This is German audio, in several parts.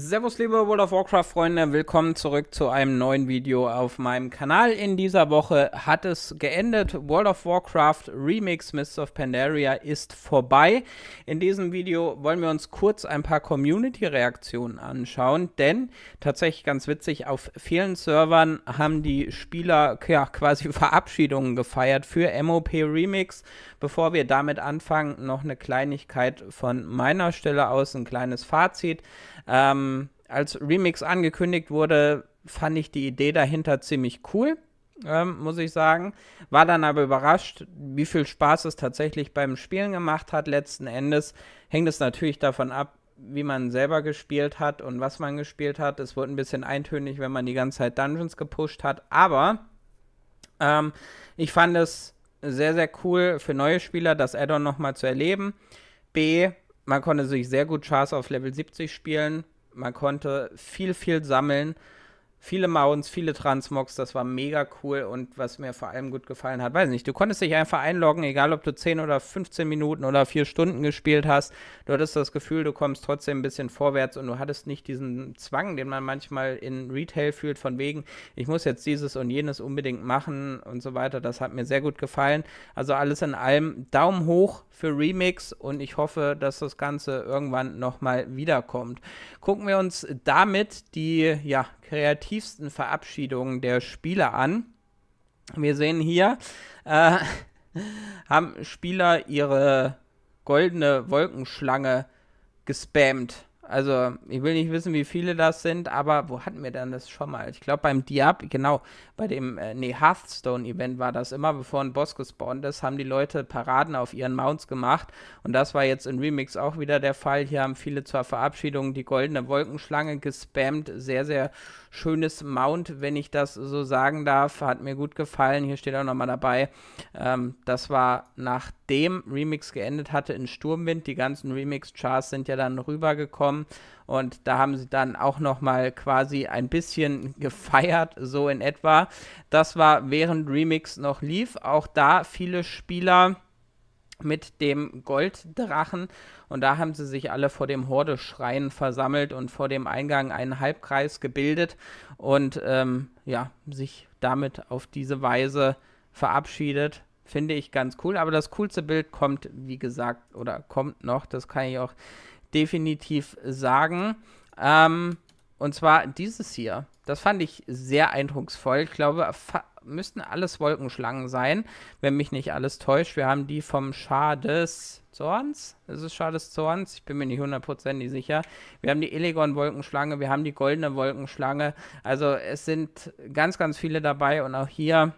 Servus liebe World of Warcraft Freunde, willkommen zurück zu einem neuen Video auf meinem Kanal. In dieser Woche hat es geendet. World of Warcraft Remix Mists of Pandaria ist vorbei. In diesem Video wollen wir uns kurz ein paar Community-Reaktionen anschauen, denn tatsächlich ganz witzig, auf vielen Servern haben die Spieler ja, quasi Verabschiedungen gefeiert für MOP Remix. Bevor wir damit anfangen, noch eine Kleinigkeit von meiner Stelle aus, ein kleines Fazit. Ähm, ähm, als Remix angekündigt wurde, fand ich die Idee dahinter ziemlich cool. Ähm, muss ich sagen. War dann aber überrascht, wie viel Spaß es tatsächlich beim Spielen gemacht hat. Letzten Endes hängt es natürlich davon ab, wie man selber gespielt hat und was man gespielt hat. Es wurde ein bisschen eintönig, wenn man die ganze Zeit Dungeons gepusht hat. Aber ähm, ich fand es sehr, sehr cool für neue Spieler, das Add-on nochmal zu erleben. B, man konnte sich sehr gut Chars auf Level 70 spielen man konnte viel, viel sammeln Viele Mounts, viele Transmogs, das war mega cool und was mir vor allem gut gefallen hat, weiß nicht, du konntest dich einfach einloggen, egal ob du 10 oder 15 Minuten oder 4 Stunden gespielt hast, du hattest das Gefühl, du kommst trotzdem ein bisschen vorwärts und du hattest nicht diesen Zwang, den man manchmal in Retail fühlt, von wegen, ich muss jetzt dieses und jenes unbedingt machen und so weiter, das hat mir sehr gut gefallen. Also alles in allem Daumen hoch für Remix und ich hoffe, dass das Ganze irgendwann nochmal wiederkommt. Gucken wir uns damit die, ja, kreativ tiefsten Verabschiedungen der Spieler an. Wir sehen hier, äh, haben Spieler ihre goldene Wolkenschlange gespammt. Also, ich will nicht wissen, wie viele das sind, aber wo hatten wir denn das schon mal? Ich glaube, beim Diab, genau, bei dem äh, nee, Hearthstone-Event war das immer, bevor ein Boss gespawnt ist, haben die Leute Paraden auf ihren Mounts gemacht. Und das war jetzt in Remix auch wieder der Fall. Hier haben viele zur Verabschiedung die goldene Wolkenschlange gespammt. Sehr, sehr schönes Mount, wenn ich das so sagen darf. Hat mir gut gefallen. Hier steht auch nochmal dabei. Ähm, das war nachdem Remix geendet hatte in Sturmwind. Die ganzen remix chars sind ja dann rübergekommen bekommen. Und da haben sie dann auch nochmal quasi ein bisschen gefeiert, so in etwa. Das war während Remix noch lief. Auch da viele Spieler mit dem Golddrachen. Und da haben sie sich alle vor dem Horde-Schrein versammelt und vor dem Eingang einen Halbkreis gebildet und ähm, ja, sich damit auf diese Weise verabschiedet. Finde ich ganz cool. Aber das coolste Bild kommt, wie gesagt, oder kommt noch. Das kann ich auch definitiv sagen. Ähm, und zwar dieses hier. Das fand ich sehr eindrucksvoll. Ich glaube, müssten alles Wolkenschlangen sein, wenn mich nicht alles täuscht. Wir haben die vom Schar des Zorns. Ist es Schar des Zorns. Ich bin mir nicht hundertprozentig sicher. Wir haben die Elegon Wolkenschlange. Wir haben die goldene Wolkenschlange. Also es sind ganz, ganz viele dabei. Und auch hier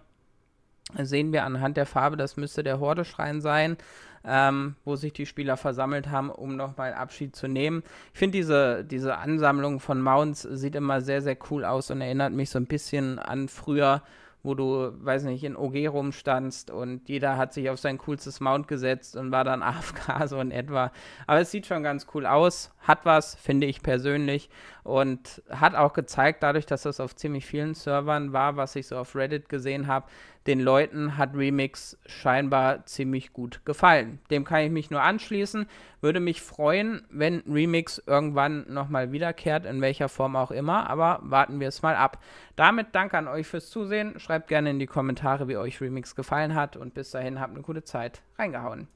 sehen wir anhand der Farbe, das müsste der Horde-Schrein sein ähm, wo sich die Spieler versammelt haben, um nochmal Abschied zu nehmen. Ich finde diese, diese Ansammlung von Mounts sieht immer sehr, sehr cool aus und erinnert mich so ein bisschen an früher, wo du, weiß nicht, in OG rumstandst und jeder hat sich auf sein coolstes Mount gesetzt und war dann AFK so in etwa. Aber es sieht schon ganz cool aus, hat was, finde ich persönlich und hat auch gezeigt, dadurch, dass das auf ziemlich vielen Servern war, was ich so auf Reddit gesehen habe, den Leuten hat Remix scheinbar ziemlich gut gefallen. Dem kann ich mich nur anschließen. Würde mich freuen, wenn Remix irgendwann nochmal wiederkehrt, in welcher Form auch immer. Aber warten wir es mal ab. Damit danke an euch fürs Zusehen. Schreibt gerne in die Kommentare, wie euch Remix gefallen hat. Und bis dahin habt eine gute Zeit. Reingehauen.